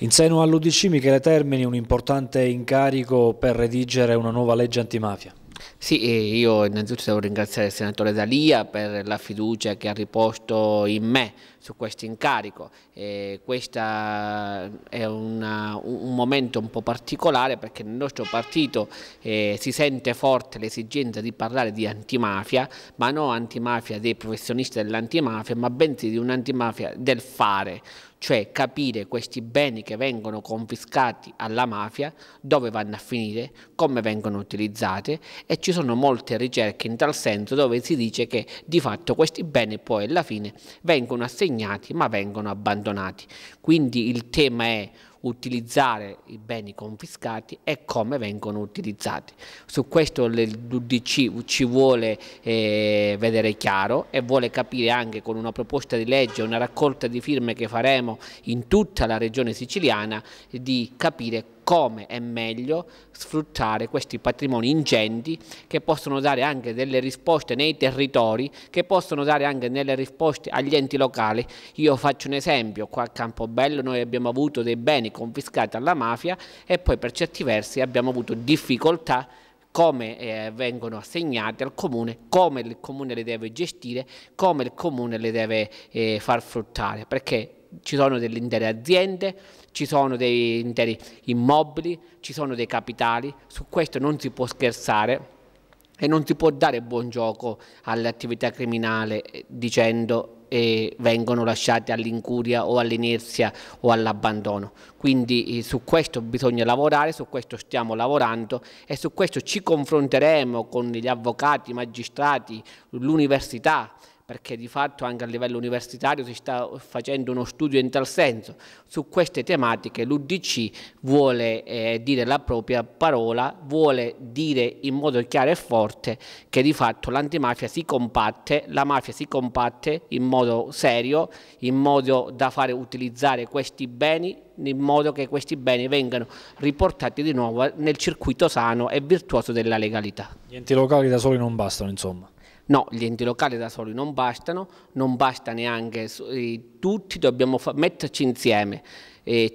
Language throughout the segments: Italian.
In seno all'Udc Michele Termini un importante incarico per redigere una nuova legge antimafia. Sì, io innanzitutto devo ringraziare il senatore Dalia per la fiducia che ha riposto in me su questo incarico. questo è una, un momento un po' particolare perché nel nostro partito eh, si sente forte l'esigenza di parlare di antimafia, ma non antimafia dei professionisti dell'antimafia, ma bensì di un'antimafia del fare, cioè capire questi beni che vengono confiscati alla mafia, dove vanno a finire, come vengono utilizzati e ci sono molte ricerche in tal senso dove si dice che di fatto questi beni poi alla fine vengono assegnati ma vengono abbandonati. Quindi il tema è utilizzare i beni confiscati e come vengono utilizzati. Su questo l'UDC ci vuole eh, vedere chiaro e vuole capire anche con una proposta di legge, una raccolta di firme che faremo in tutta la regione siciliana, di capire come come è meglio sfruttare questi patrimoni ingenti che possono dare anche delle risposte nei territori, che possono dare anche delle risposte agli enti locali. Io faccio un esempio, qua a Campobello noi abbiamo avuto dei beni confiscati alla mafia e poi per certi versi abbiamo avuto difficoltà come eh, vengono assegnati al comune, come il comune le deve gestire, come il comune le deve eh, far fruttare, perché ci sono delle intere aziende, ci sono dei interi immobili, ci sono dei capitali, su questo non si può scherzare e non si può dare buon gioco all'attività criminale dicendo e vengono lasciati all'incuria o all'inerzia o all'abbandono. Quindi eh, su questo bisogna lavorare, su questo stiamo lavorando e su questo ci confronteremo con gli avvocati, i magistrati, l'università perché di fatto anche a livello universitario si sta facendo uno studio in tal senso. Su queste tematiche l'Udc vuole eh, dire la propria parola, vuole dire in modo chiaro e forte che di fatto l'antimafia si combatte, la mafia si combatte in modo serio, in modo da fare utilizzare questi beni in modo che questi beni vengano riportati di nuovo nel circuito sano e virtuoso della legalità. Gli enti locali da soli non bastano, insomma. No, gli enti locali da soli non bastano, non basta neanche, tutti dobbiamo metterci insieme. Eh,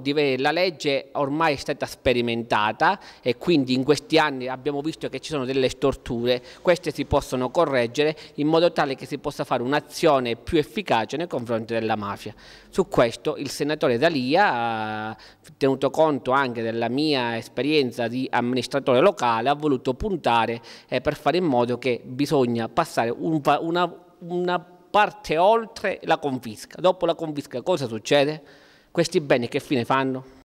dive... la legge ormai è stata sperimentata e quindi in questi anni abbiamo visto che ci sono delle storture, queste si possono correggere in modo tale che si possa fare un'azione più efficace nei confronti della mafia. Su questo il senatore Dalia, tenuto conto anche della mia esperienza di amministratore locale, ha voluto puntare eh, per fare in modo che bisogna passare un, una, una parte oltre la confisca. Dopo la confisca cosa succede? questi beni che fine fanno?